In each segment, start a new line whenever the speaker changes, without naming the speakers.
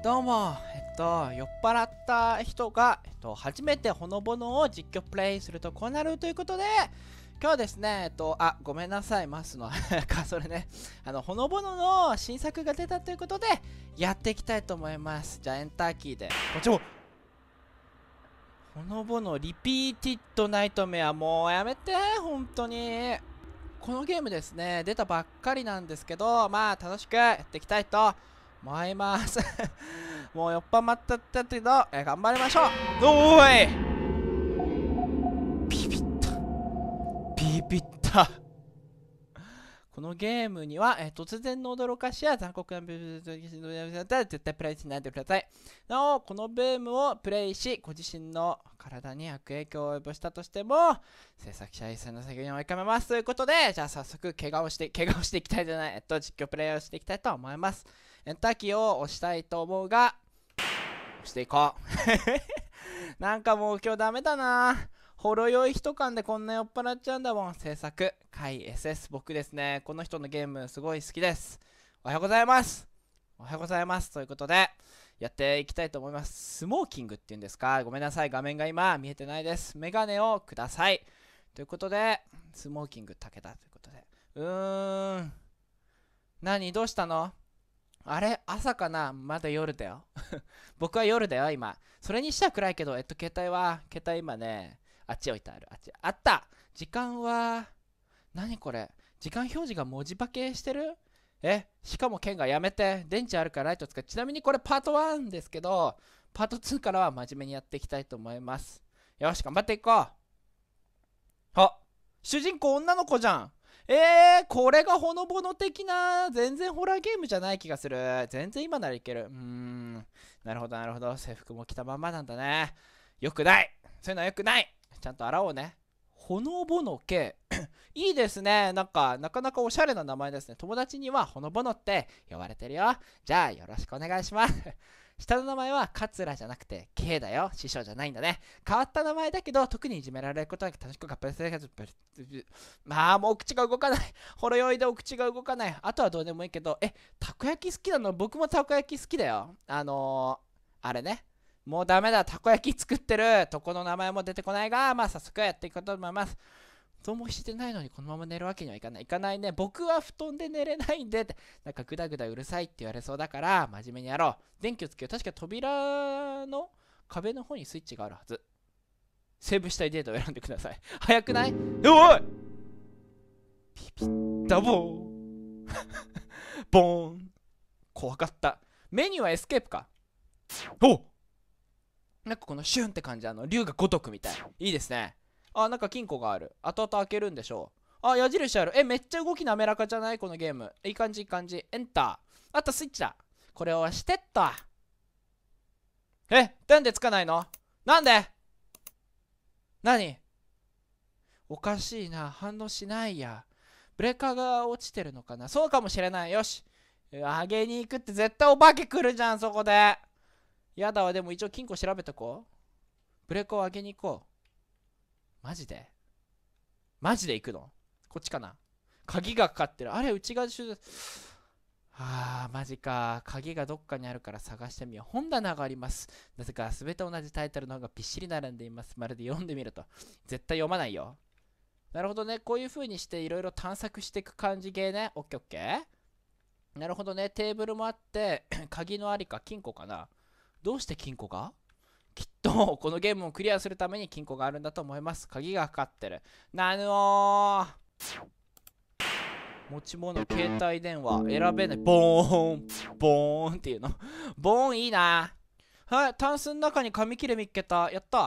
どうも、えっと、酔っ払った人が、えっと、初めてほのぼのを実況プレイするとこうなるということで、今日ですね、えっと、あ、ごめんなさい、マスの、か、それね、あの、ほのぼのの新作が出たということで、やっていきたいと思います。じゃあ、エンターキーで。こっちもほのぼのリピーティッドナイトメア、もうやめて、本当に。このゲームですね、出たばっかりなんですけど、まあ、楽しくやっていきたいと参います もう酔っ払ったったけど、えー、頑張りましょうおーいビビったビビったこのゲームには、えー、突然の驚かしや残酷なビューだったら絶対プレイしないでください。なお、このブームをプレイし、ご自身の体に悪影響を及ぼしたとしても、制作者一切の責任を追いかめます。ということで、じゃあ早速、怪我をして、怪我をしていきたいじゃない、えっと、実況プレイをしていきたいと思います。エンターキーを押したいと思うが、押していこう。なんかもう今日ダメだなほろ酔い人缶でこんな酔っ払っちゃうんだもん。制作、回 SS。僕ですね、この人のゲームすごい好きです。おはようございます。おはようございます。ということで、やっていきたいと思います。スモーキングっていうんですか。ごめんなさい。画面が今見えてないです。メガネをください。ということで、スモーキング武田ということで。うーん。何どうしたのあれ朝かなまだ夜だよ。僕は夜だよ、今。それにしては暗いけど、えっと、携帯は、携帯今ね、あっち置いてある。あっち。あった時間は、何これ時間表示が文字化けしてるえしかも剣がやめて、電池あるからライト使う。ちなみにこれパート1ですけど、パート2からは真面目にやっていきたいと思います。よし、頑張っていこうあ主人公女の子じゃんえー、これがほのぼの的な、全然ホラーゲームじゃない気がする。全然今ならいける。うーん。なるほど、なるほど。制服も着たまんまなんだね。よくないそういうのはよくないちゃんと洗おうね。ほのぼのけ。いいですね。なんか、なかなかおしゃれな名前ですね。友達にはほのぼのって呼ばれてるよ。じゃあ、よろしくお願いします。下の名前は桂じゃなくて K だよ。師匠じゃないんだね。変わった名前だけど、特にいじめられることなく楽しく合ップる生活。まあ、もうお口が動かない。ほろ酔いでお口が動かない。あとはどうでもいいけど、え、たこ焼き好きなの僕もたこ焼き好きだよ。あのー、あれね。もうダメだ、たこ焼き作ってるとこの名前も出てこないが、まあ早速やっていこうと思います。どうもしてないのにこのまま寝るわけにはいかない。いかないね。僕は布団で寝れないんでって、なんかグダグダうるさいって言われそうだから、真面目にやろう。電気をつけよう。確か扉の壁の方にスイッチがあるはず。セーブしたいデータを選んでください。早くないおいピピッダボーンボーン怖かった。メニューはエスケープか。おっなんかこのシュンって感じあの竜が如くみたいいいですねあなんか金庫がある後々開けるんでしょうあ矢印あるえめっちゃ動き滑らかじゃないこのゲームいい感じいい感じエンターあとスイッチだこれを押してっとえなんでつかないのなんで何おかしいな反応しないやブレーカーが落ちてるのかなそうかもしれないよし上げに行くって絶対お化け来るじゃんそこでやだわ、でも一応金庫調べとこう。ブレコを上げに行こう。マジでマジで行くのこっちかな鍵がかかってる。あれ、うちが手術。ああ、マジか。鍵がどっかにあるから探してみよう。本棚があります。なぜか全て同じタイトルの方がびっしり並んでいます。まるで読んでみると。絶対読まないよ。なるほどね。こういう風にしていろいろ探索していく感じーね。オッケーオッケー。なるほどね。テーブルもあって、鍵のありか、金庫かな。どうして金庫がきっとこのゲームをクリアするために金庫があるんだと思います鍵がかかってるなぬお持ち物携帯電話選べないボーンボーンっていうのボーンいいなはいタンスの中に紙切れ見っけたやった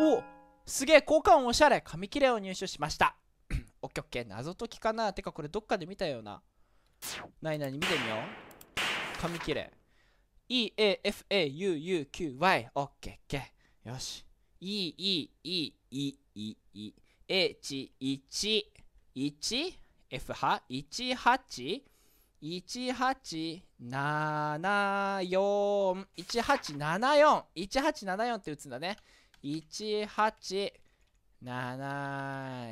おすげえ交換おしゃれ紙切れを入手しました オッケーオッケー謎解きかなてかこれどっかで見たようななになに見てみよう紙切れ EAFAUUQY。オッケーケー。よし。E, E, E, E, E, E, H, 1、1、F 波、1、8、1874 1874 1874って打つんだね1874あ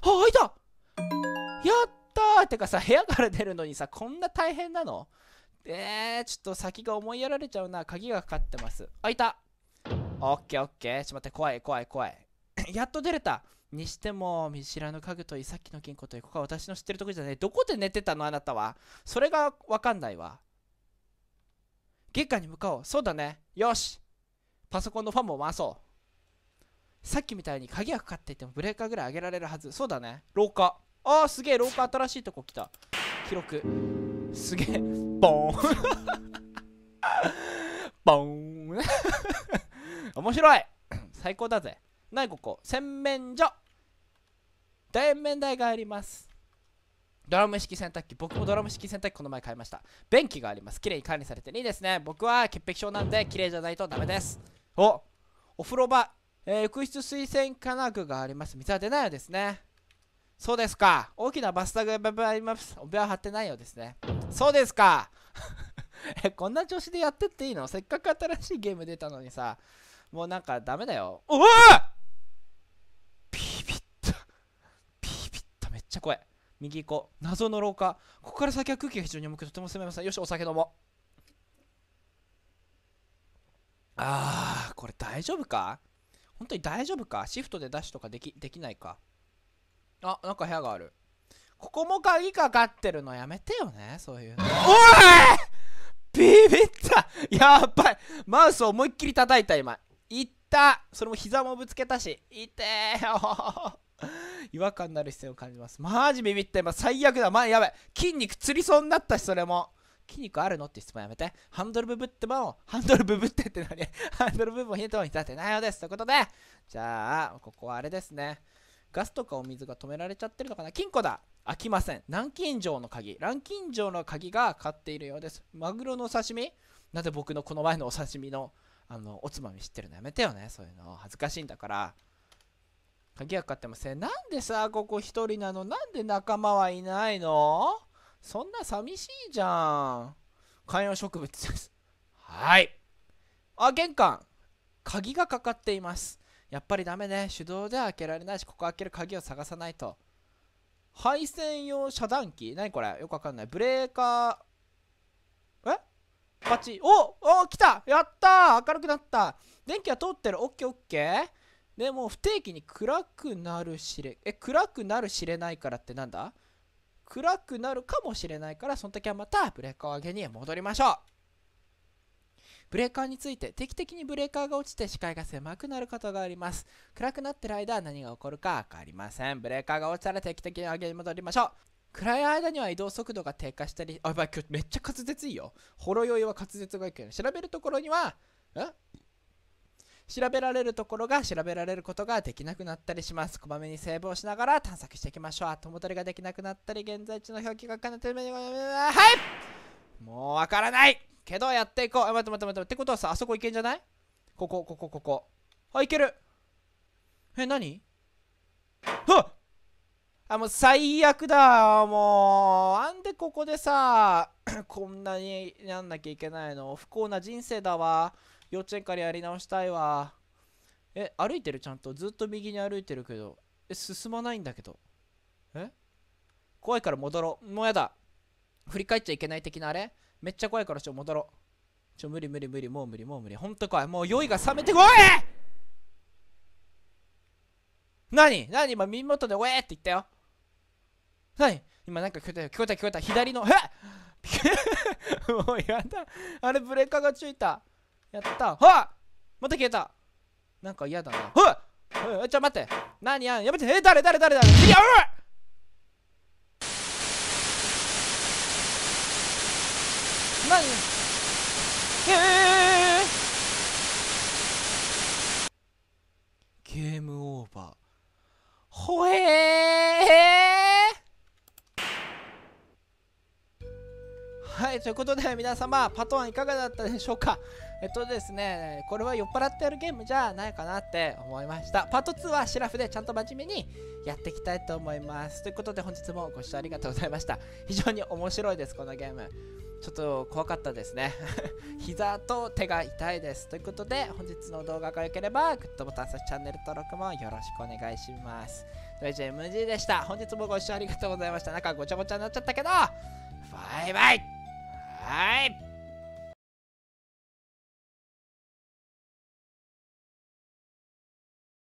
開いたやったーてかさ部屋から出るのにさこんな大変なのえー、ちょっと先が思いやられちゃうな。鍵がかかってます。開いたオッケーオッケー。ちょっと待って、怖い怖い怖い。やっと出れたにしても、見知らぬ家具といい、さっきの金庫といい、ここは私の知ってるとこじゃない。どこで寝てたのあなたは。それがわかんないわ。月下に向かおう。そうだね。よしパソコンのファンも回そう。さっきみたいに鍵がかかっていてもブレーカーぐらい上げられるはず。そうだね。廊下。ああ、すげえ。廊下新しいとこ来た。記録。すげえ、ボーンボーン面白い最高だぜ。なにここ洗面所洗面台があります。ドラム式洗濯機。僕もドラム式洗濯機この前買いました。便器があります。綺麗に管理されていいですね。僕は潔癖症なんで綺麗じゃないとダメです。おお風呂場、えー、浴室水洗金具があります。水は出ないようですね。そうですか。大きなバスタブがあります。お部屋張ってないようですね。そうですか。え、こんな調子でやってっていいのせっかく新しいゲーム出たのにさ、もうなんかダメだよ。おおビビった。ビビった。めっちゃ怖い。右行こう。謎の廊下。ここから先は空気が非常に重くとても攻めません。よし、お酒飲もう。あー、これ大丈夫か本当に大丈夫かシフトでダッシュとかできできないかあなんか部屋があるここも鍵かかってるのやめてよねそういうおいビビったやばいマウスを思いっきり叩いた今いったそれも膝もぶつけたしいてよ違和感のある姿勢を感じますマジビビった今最悪だまあやばい筋肉つりそうになったしそれも筋肉あるのって質問やめてハンドルブブってもハンドルブブってって何ハンドルブブもヒントに立てないようですということでじゃあここはあれですねガスとかお水が止められちゃってるのかな金庫だ開きません南京錠の鍵南京錠の鍵が買っているようですマグロのお刺身なぜ僕のこの前のお刺身のあのおつまみ知ってるのやめてよねそういうの恥ずかしいんだから鍵はかかってませんなんでさここ一人なのなんで仲間はいないのそんな寂しいじゃん観葉植物ですはいあ玄関鍵がかかっていますやっぱりダメね。手動では開けられないし、ここ開ける鍵を探さないと。配線用遮断機何これよくわかんない。ブレーカー、えバチ。おお来たやった明るくなった電気は通ってる。オッケーオッケーでも不定期に暗くなるしれ、え、暗くなる知れないからってなんだ暗くなるかもしれないから、その時はまたブレーカー上げに戻りましょうブレーカーについて定期的にブレーカーが落ちて視界が狭くなることがあります暗くなってる間は何が起こるかわかりませんブレーカーが落ちたら定期的に上げに戻りましょう暗い間には移動速度が低下したりあやばい今日めっちゃ滑舌いいよほろ酔いは滑舌がいいけど、調べるところにはえ調べられるところが調べられることができなくなったりしますこまめにセーブをしながら探索していきましょう後戻りができなくなったり現在地の表記が兼ねてるはいもうわからないけどやっていこうあ待って待って待ってってことはさあそこいけんじゃないここここここあいけるえ何はっあもう最悪だもうなんでここでさ こんなになんなきゃいけないの不幸な人生だわ幼稚園からやり直したいわえ歩いてるちゃんとずっと右に歩いてるけどえ進まないんだけどえ怖いから戻ろうもうやだ振り返っちゃいけない的なあれめっちゃ怖いからちょっと戻ろうちょ無理無理無理もう無理もう無理ほんとか、もう酔いが冷めてこい何何今耳元でウェーって言ったよ何今なんか聞こえた聞こえた聞こえた左のえ もうやだあれブレーカーがついたやったほ。っまた消えたなんか嫌だなはっちょ待って何ややめてえ誰誰誰誰誰いやおい何へえゲームオーバーほえはいということで皆様パトワンいかがだったでしょうかえっとですねこれは酔っ払ってやるゲームじゃないかなって思いましたパート2はシラフでちゃんと真面目にやっていきたいと思いますということで本日もご視聴ありがとうございました非常に面白いですこのゲームちょっと怖かったですね 膝と手が痛いですということで本日の動画が良ければグッドボタンそしてチャンネル登録もよろしくお願いしますそれじゃ MG でした本日もご視聴ありがとうございましたなんかごちゃごちゃになっちゃったけどバイバイはい